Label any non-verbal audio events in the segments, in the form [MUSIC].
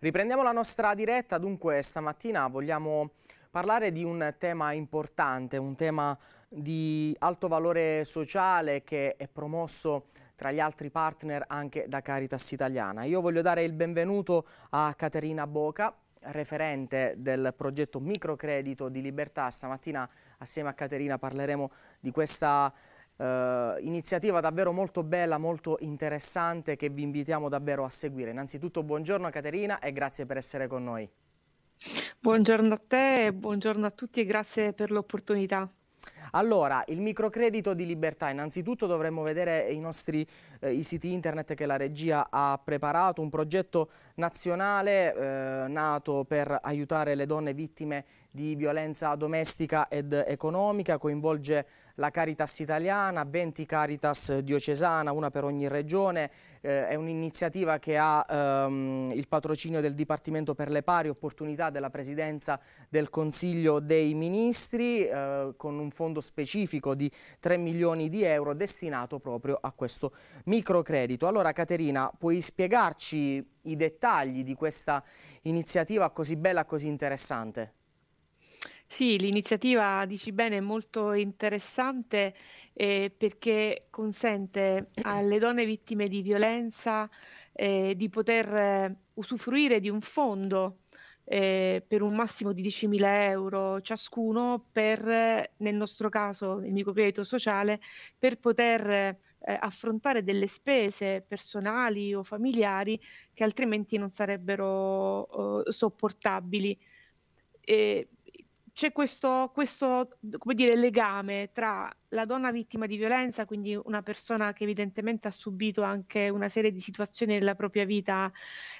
Riprendiamo la nostra diretta, dunque stamattina vogliamo parlare di un tema importante, un tema di alto valore sociale che è promosso tra gli altri partner anche da Caritas Italiana. Io voglio dare il benvenuto a Caterina Boca, referente del progetto Microcredito di Libertà. Stamattina assieme a Caterina parleremo di questa Uh, iniziativa davvero molto bella, molto interessante che vi invitiamo davvero a seguire. Innanzitutto buongiorno Caterina e grazie per essere con noi. Buongiorno a te, buongiorno a tutti e grazie per l'opportunità. Allora, il microcredito di libertà, innanzitutto dovremmo vedere i nostri eh, i siti internet che la regia ha preparato, un progetto nazionale eh, nato per aiutare le donne vittime di violenza domestica ed economica, coinvolge la Caritas italiana, 20 Caritas diocesana, una per ogni regione, eh, è un'iniziativa che ha ehm, il patrocinio del Dipartimento per le pari opportunità della Presidenza del Consiglio dei Ministri eh, con un fondo specifico di 3 milioni di euro destinato proprio a questo microcredito. Allora Caterina, puoi spiegarci i dettagli di questa iniziativa così bella, e così interessante? Sì, l'iniziativa, dici bene, è molto interessante eh, perché consente [CLEARS THROAT] alle donne vittime di violenza eh, di poter eh, usufruire di un fondo eh, per un massimo di 10.000 euro ciascuno per, nel nostro caso, il microcredito sociale, per poter eh, affrontare delle spese personali o familiari che altrimenti non sarebbero eh, sopportabili. E c'è questo, questo dire, legame tra la donna vittima di violenza, quindi una persona che evidentemente ha subito anche una serie di situazioni nella propria vita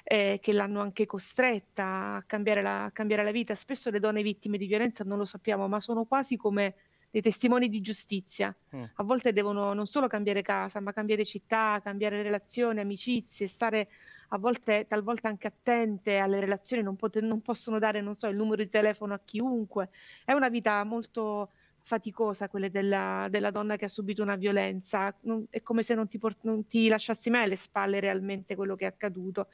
eh, che l'hanno anche costretta a cambiare, la, a cambiare la vita. Spesso le donne vittime di violenza non lo sappiamo, ma sono quasi come dei testimoni di giustizia. Mm. A volte devono non solo cambiare casa, ma cambiare città, cambiare relazioni, amicizie, stare a volte, talvolta anche attente alle relazioni, non, pot- non possono dare, non so, il numero di telefono a chiunque. È una vita molto faticosa, quelle della, della donna che ha subito una violenza, non, è come se non ti, port- non ti lasciassi mai alle spalle realmente quello che è accaduto.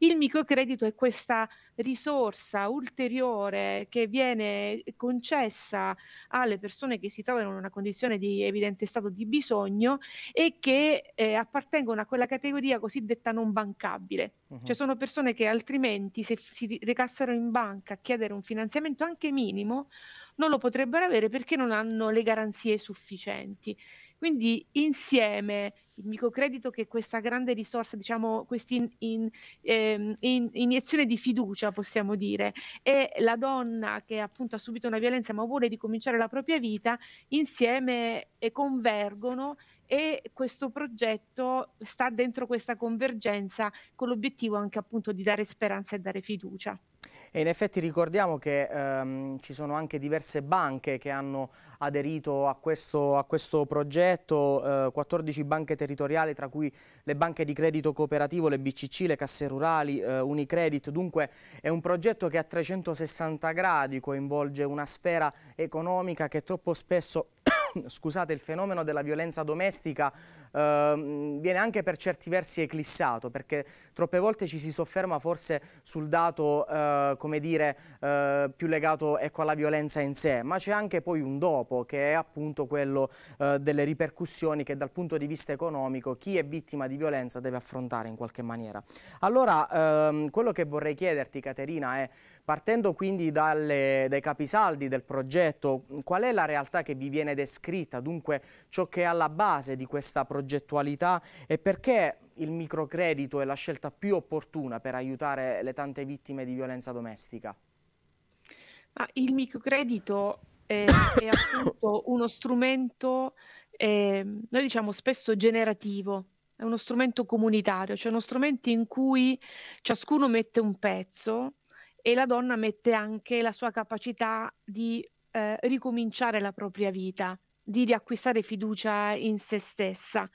Il microcredito è questa risorsa ulteriore che viene concessa alle persone che si trovano in una condizione di evidente stato di bisogno e che eh, appartengono a quella categoria cosiddetta non bancabile. Uh-huh. Cioè sono persone che altrimenti se si recassero in banca a chiedere un finanziamento anche minimo non lo potrebbero avere perché non hanno le garanzie sufficienti. Quindi insieme il microcredito che è questa grande risorsa, diciamo, questa in, in, ehm, in, iniezione di fiducia, possiamo dire, e la donna che appunto ha subito una violenza ma vuole ricominciare la propria vita, insieme eh, convergono e questo progetto sta dentro questa convergenza con l'obiettivo anche appunto di dare speranza e dare fiducia. E in effetti ricordiamo che ehm, ci sono anche diverse banche che hanno aderito a questo, a questo progetto, eh, 14 banche territoriali tra cui le banche di credito cooperativo, le BCC, le casse rurali, eh, Unicredit, dunque è un progetto che a 360 gradi coinvolge una sfera economica che troppo spesso scusate, il fenomeno della violenza domestica eh, viene anche per certi versi eclissato, perché troppe volte ci si sofferma forse sul dato, eh, come dire, eh, più legato ecco, alla violenza in sé, ma c'è anche poi un dopo, che è appunto quello eh, delle ripercussioni che dal punto di vista economico chi è vittima di violenza deve affrontare in qualche maniera. Allora, ehm, quello che vorrei chiederti, Caterina, è Partendo quindi dalle, dai capisaldi del progetto, qual è la realtà che vi viene descritta, dunque ciò che è alla base di questa progettualità e perché il microcredito è la scelta più opportuna per aiutare le tante vittime di violenza domestica? Ah, il microcredito è, è appunto uno strumento, eh, noi diciamo spesso generativo, è uno strumento comunitario, cioè uno strumento in cui ciascuno mette un pezzo e la donna mette anche la sua capacità di eh, ricominciare la propria vita, di riacquistare fiducia in se stessa.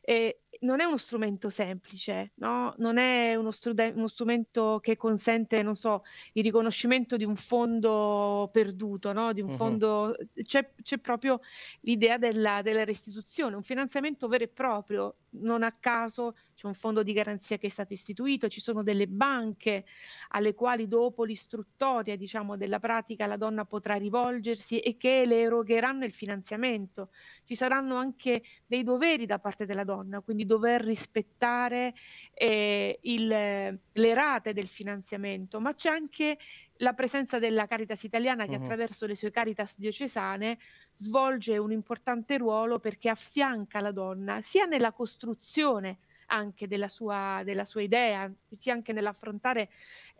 E non è uno strumento semplice, no? non è uno, stru- uno, strumento che consente, non so, il riconoscimento di un fondo perduto, no? di un uh-huh. fondo... C'è, c'è, proprio l'idea della, della restituzione, un finanziamento vero e proprio, non a caso c'è un fondo di garanzia che è stato istituito, ci sono delle banche alle quali dopo l'istruttoria diciamo, della pratica la donna potrà rivolgersi e che le erogheranno il finanziamento. Ci saranno anche dei doveri da parte della donna, quindi dover rispettare eh, il, le rate del finanziamento, ma c'è anche la presenza della Caritas italiana che mm-hmm. attraverso le sue Caritas diocesane svolge un importante ruolo perché affianca la donna sia nella costruzione anche della sua, della sua idea, sia anche nell'affrontare,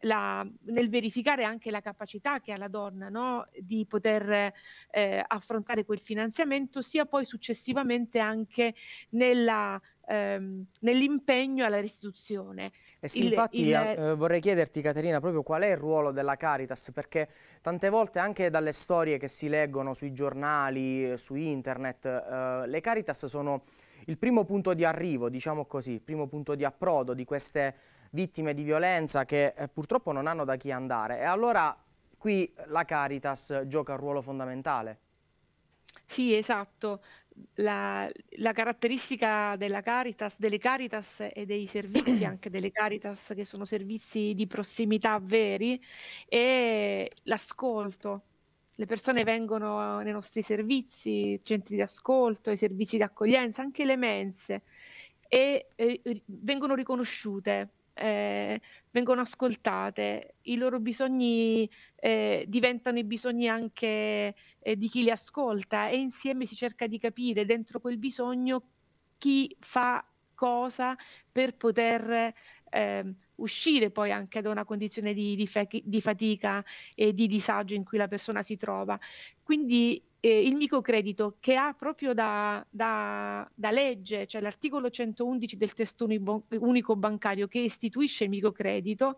la, nel verificare anche la capacità che ha la donna no? di poter eh, affrontare quel finanziamento, sia poi successivamente anche nella Ehm, nell'impegno alla restituzione. E eh sì, il, infatti il... Eh, vorrei chiederti Caterina proprio qual è il ruolo della Caritas, perché tante volte anche dalle storie che si leggono sui giornali, eh, su internet, eh, le Caritas sono il primo punto di arrivo, diciamo così, il primo punto di approdo di queste vittime di violenza che eh, purtroppo non hanno da chi andare. E allora qui la Caritas gioca un ruolo fondamentale. Sì, esatto. La, la, caratteristica Caritas, delle Caritas e dei servizi anche delle Caritas che sono servizi di prossimità veri è l'ascolto le persone vengono nei nostri servizi, centri di ascolto, i servizi di accoglienza, anche le mense, e eh, vengono riconosciute, eh, vengono ascoltate, i loro bisogni eh, diventano i bisogni anche eh, di chi li ascolta e insieme si cerca di capire dentro quel bisogno chi fa cosa per poter ehm, uscire poi anche da una condizione di, di, fe- di fatica e di disagio in cui la persona si trova. Quindi eh, il microcredito che ha proprio da, da, da, legge, cioè l'articolo 111 del testo unico bancario che istituisce il microcredito,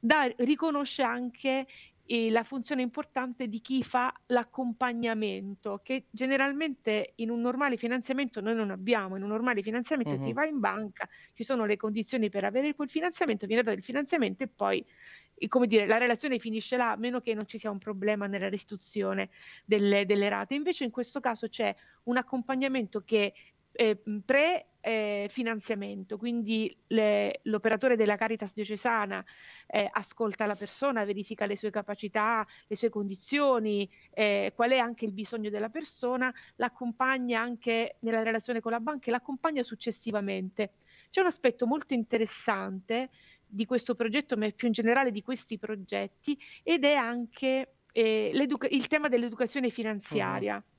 da, riconosce anche eh, la funzione importante di chi fa l'accompagnamento, che generalmente in un normale finanziamento noi non abbiamo. In un normale finanziamento uh-huh. si va in banca, ci sono le condizioni per avere quel finanziamento, viene dato il finanziamento e poi come dire, la relazione finisce là, a meno che non ci sia un problema nella restituzione delle, delle rate. Invece in questo caso c'è un accompagnamento che eh, pre-finanziamento, eh, quindi le, l'operatore della Caritas diocesana eh, ascolta la persona, verifica le sue capacità, le sue condizioni, eh, qual è anche il bisogno della persona, l'accompagna anche nella relazione con la banca e l'accompagna successivamente. C'è un aspetto molto interessante di questo progetto, ma più in generale di questi progetti, ed è anche eh, il tema dell'educazione mm-hmm. finanziaria. Mm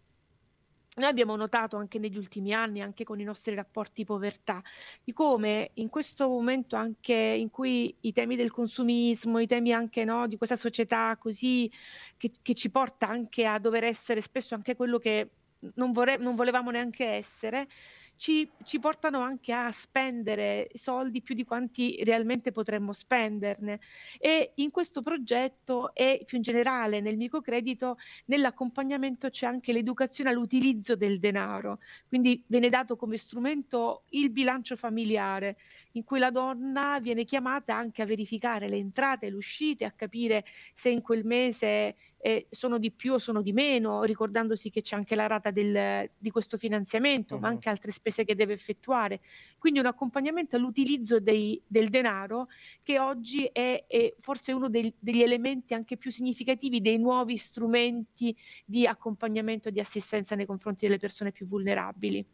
noi abbiamo notato anche negli ultimi anni, anche con i nostri rapporti povertà, di come in questo momento anche in cui i temi del consumismo, i temi anche no, di questa società così che, che ci porta anche a dover essere spesso anche quello che non, vorre- non volevamo neanche essere, ci, ci portano anche a spendere soldi più di quanti realmente potremmo spenderne. E in questo progetto e più in generale nel microcredito, nell'accompagnamento c'è anche l'educazione all'utilizzo del denaro. Quindi viene dato come strumento il bilancio familiare, in cui la donna viene chiamata anche a verificare le entrate e le uscite, a capire se in quel mese eh, sono di più o sono di meno, ricordandosi che c'è anche la rata del, di questo finanziamento, uh-huh. ma mm-hmm. anche altre spese che deve effettuare. Quindi un accompagnamento all'utilizzo dei, del denaro che oggi è, è forse uno dei, degli elementi anche più significativi dei nuovi strumenti di accompagnamento e di assistenza nei confronti delle persone più vulnerabili.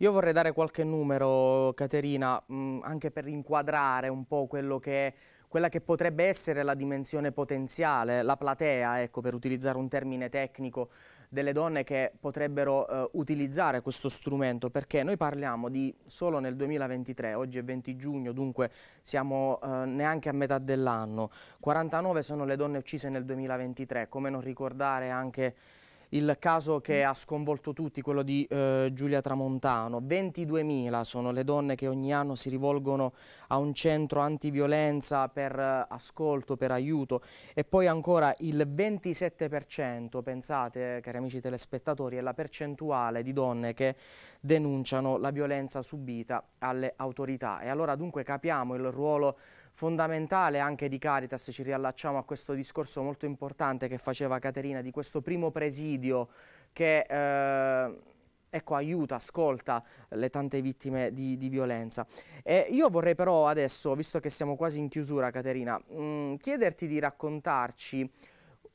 Io vorrei dare qualche numero, Caterina, mh, mm, anche per inquadrare un po' quello che è quella che potrebbe essere la dimensione potenziale, la platea, ecco, per utilizzare un termine tecnico, delle donne che potrebbero eh, utilizzare questo strumento, perché noi parliamo di solo nel 2023, oggi è 20 giugno, dunque siamo eh, neanche a metà dell'anno, 49 sono le donne uccise nel 2023, come non ricordare anche il caso che mm. ha sconvolto tutti, quello di eh, Giulia Tramontano. 22.000 sono le donne che ogni anno si rivolgono a un centro antiviolenza per eh, ascolto, per aiuto e poi ancora il 27%, pensate cari amici telespettatori, è la percentuale di donne che denunciano la violenza subita alle autorità. E allora dunque capiamo il ruolo fondamentale anche di Caritas, ci riallacciamo a questo discorso molto importante che faceva Caterina di questo primo presidio che eh, ecco, aiuta, ascolta le tante vittime di, di violenza. E io vorrei però adesso, visto che siamo quasi in chiusura Caterina, mh, mm, chiederti di raccontarci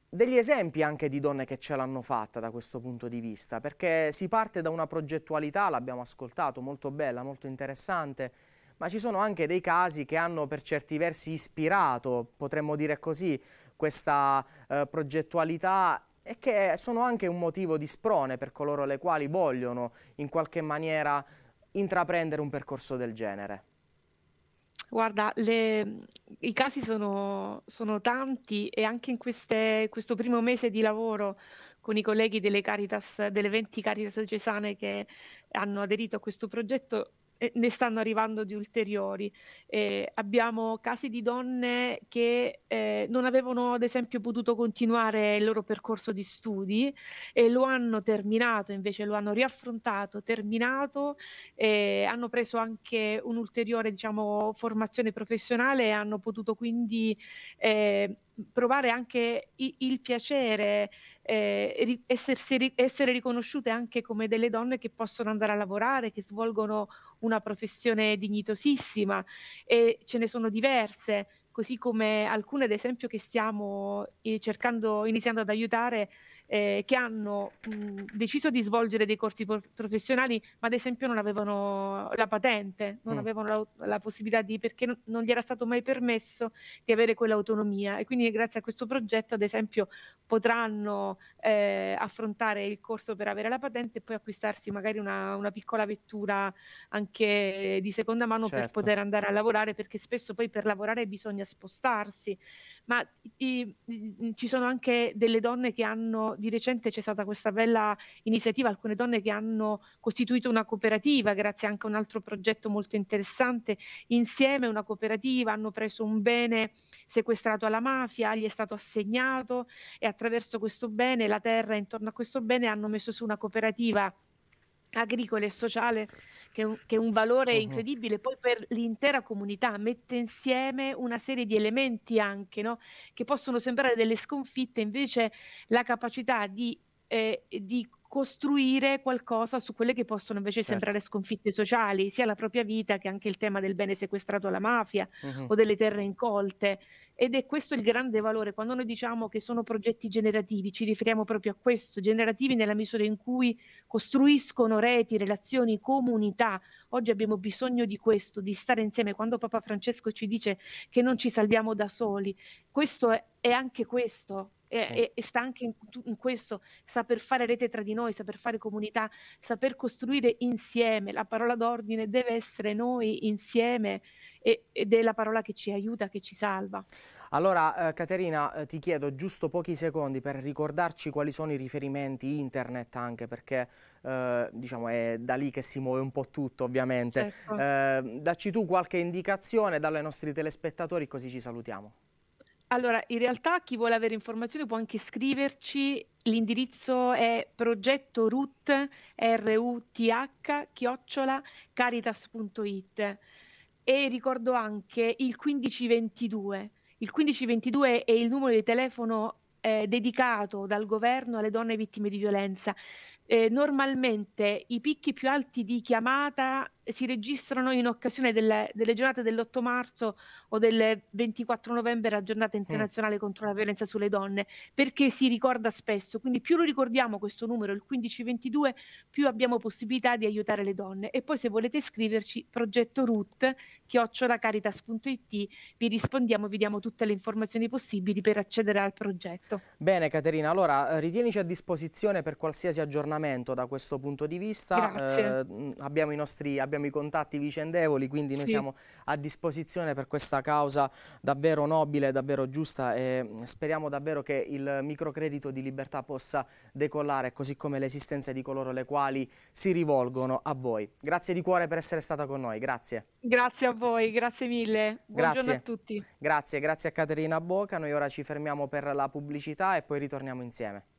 degli esempi anche di donne che ce l'hanno fatta da questo punto di vista, perché si parte da una progettualità, l'abbiamo ascoltato, molto bella, molto interessante, ma ci sono anche dei casi che hanno per certi versi ispirato, potremmo dire così, questa eh, progettualità e che sono anche un motivo di sprone per coloro le quali vogliono in qualche maniera intraprendere un percorso del genere. Guarda, le, i casi sono, sono, tanti e anche in queste, questo primo mese di lavoro con i colleghi delle, Caritas, delle 20 Caritas Cesane che hanno aderito a questo progetto ne stanno arrivando di ulteriori. Eh, abbiamo casi di donne che eh, non avevano, ad esempio, potuto continuare il loro percorso di studi e lo hanno terminato, invece lo hanno riaffrontato, terminato, eh, hanno preso anche un'ulteriore diciamo, formazione professionale e hanno potuto quindi eh, provare anche i- il piacere, eh, essersi essere riconosciute anche come delle donne che possono andare a lavorare, che svolgono una professione dignitosissima e ce ne sono diverse, così come alcune ad esempio che stiamo eh, cercando, iniziando ad aiutare eh, che hanno mh, deciso di svolgere dei corsi professionali, ma ad esempio non avevano la patente, non mm. avevano la, la, possibilità di, perché non, non, gli era stato mai permesso di avere quell'autonomia. E quindi grazie a questo progetto, ad esempio, potranno eh, affrontare il corso per avere la patente e poi acquistarsi magari una, una piccola vettura anche di seconda mano certo. per poter andare a lavorare, perché spesso poi per lavorare bisogna spostarsi. Ma i, i, ci sono anche delle donne che hanno di recente c'è stata questa bella iniziativa, alcune donne che hanno costituito una cooperativa, grazie anche a un altro progetto molto interessante, insieme una cooperativa, hanno preso un bene sequestrato alla mafia, gli è stato assegnato e attraverso questo bene, la terra intorno a questo bene, hanno messo su una cooperativa agricola e sociale che, che è un valore uh-huh. incredibile poi per l'intera comunità, mette insieme una serie di elementi anche no? che possono sembrare delle sconfitte, invece la capacità di, eh, di costruire qualcosa su quelle che possono invece certo. sembrare sconfitte sociali, sia la propria vita che anche il tema del bene sequestrato alla mafia uh-huh. o delle terre incolte. Ed è questo il grande valore. Quando noi diciamo che sono progetti generativi, ci riferiamo proprio a questo, generativi nella misura in cui costruiscono reti, relazioni, comunità. Oggi abbiamo bisogno di questo, di stare insieme. Quando Papa Francesco ci dice che non ci salviamo da soli, questo è, è anche questo e, sì. e, e sta anche in, in, questo saper fare rete tra di noi, saper fare comunità, saper costruire insieme. La parola d'ordine deve essere noi insieme e, ed è la parola che ci aiuta, che ci salva. Allora eh, Caterina eh, ti chiedo giusto pochi secondi per ricordarci quali sono i riferimenti internet anche perché eh, diciamo è da lì che si muove un po' tutto ovviamente. Certo. Eh, dacci tu qualche indicazione dalle nostri telespettatori così ci salutiamo. Allora, in realtà chi vuole avere informazioni può anche scriverci, l'indirizzo è progetto root, R-U-T-H, chiocciola, caritas.it e ricordo anche il 1522. Il 1522 è il numero di telefono eh, dedicato dal governo alle donne vittime di violenza. Eh, normalmente i picchi più alti di chiamata si registrano in occasione delle, delle giornate dell'8 marzo o del 24 novembre, la giornata internazionale mm. contro la violenza sulle donne, perché si ricorda spesso. Quindi più lo ricordiamo questo numero, il 1522, più abbiamo possibilità di aiutare le donne. E poi se volete scriverci progetto root, chiocciolacaritas.it, vi rispondiamo, vi diamo tutte le informazioni possibili per accedere al progetto. Bene Caterina, allora eh, ritienici a disposizione per qualsiasi aggiornamento da questo punto di vista. Eh, abbiamo i nostri... Abbiamo abbiamo i contatti vicendevoli, quindi noi sì. siamo a disposizione per questa causa davvero nobile, davvero giusta e speriamo davvero che il microcredito di libertà possa decollare, così come l'esistenza di coloro le quali si rivolgono a voi. Grazie di cuore per essere stata con noi, grazie. Grazie a voi, grazie mille. Buongiorno grazie. a tutti. Grazie, grazie a Caterina Boca. Noi ora ci fermiamo per la pubblicità e poi ritorniamo insieme.